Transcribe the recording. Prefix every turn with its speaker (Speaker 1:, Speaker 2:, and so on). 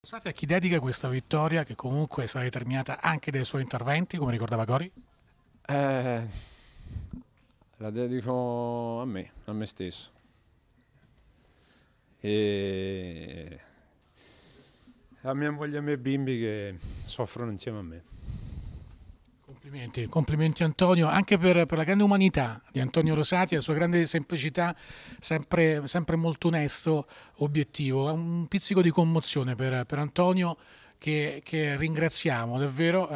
Speaker 1: Pensate a chi dedica questa vittoria che comunque sarà determinata anche dai suoi interventi, come ricordava Gori?
Speaker 2: Eh, la dedico a me, a me stesso.
Speaker 3: E a mia moglie e ai miei bimbi che soffrono insieme a me.
Speaker 4: Complimenti,
Speaker 1: complimenti Antonio, anche per, per, la grande umanità di Antonio Rosati, la sua grande semplicità, sempre, sempre molto onesto, obiettivo. Un pizzico di commozione per, per Antonio che, che ringraziamo davvero.